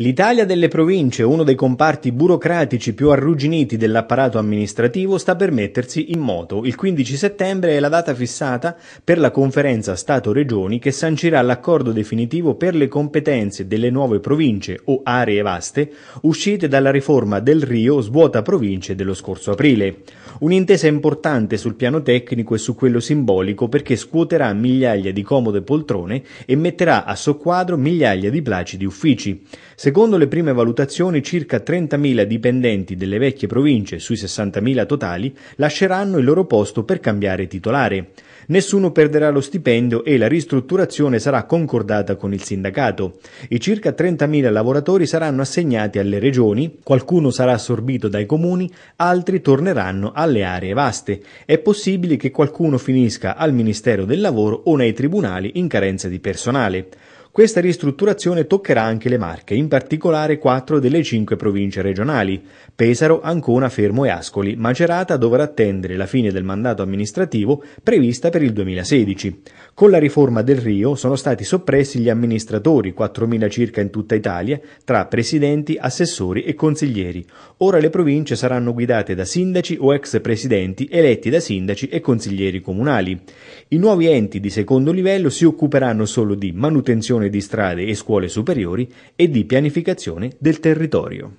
L'Italia delle province, uno dei comparti burocratici più arrugginiti dell'apparato amministrativo, sta per mettersi in moto. Il 15 settembre è la data fissata per la conferenza Stato-Regioni che sancirà l'accordo definitivo per le competenze delle nuove province o aree vaste uscite dalla riforma del Rio svuota province dello scorso aprile. Un'intesa importante sul piano tecnico e su quello simbolico perché scuoterà migliaia di comode poltrone e metterà a soqquadro migliaia di placidi uffici. Secondo le prime valutazioni circa 30.000 dipendenti delle vecchie province sui 60.000 totali lasceranno il loro posto per cambiare titolare. Nessuno perderà lo stipendio e la ristrutturazione sarà concordata con il sindacato. I circa 30.000 lavoratori saranno assegnati alle regioni, qualcuno sarà assorbito dai comuni, altri torneranno alle aree vaste. È possibile che qualcuno finisca al Ministero del Lavoro o nei tribunali in carenza di personale. Questa ristrutturazione toccherà anche le Marche, in particolare quattro delle cinque province regionali. Pesaro, Ancona, Fermo e Ascoli, Macerata dovrà attendere la fine del mandato amministrativo prevista per il 2016. Con la riforma del Rio sono stati soppressi gli amministratori, 4.000 circa in tutta Italia, tra presidenti, assessori e consiglieri. Ora le province saranno guidate da sindaci o ex presidenti eletti da sindaci e consiglieri comunali. I nuovi enti di secondo livello si occuperanno solo di manutenzione di strade e scuole superiori e di pianificazione del territorio.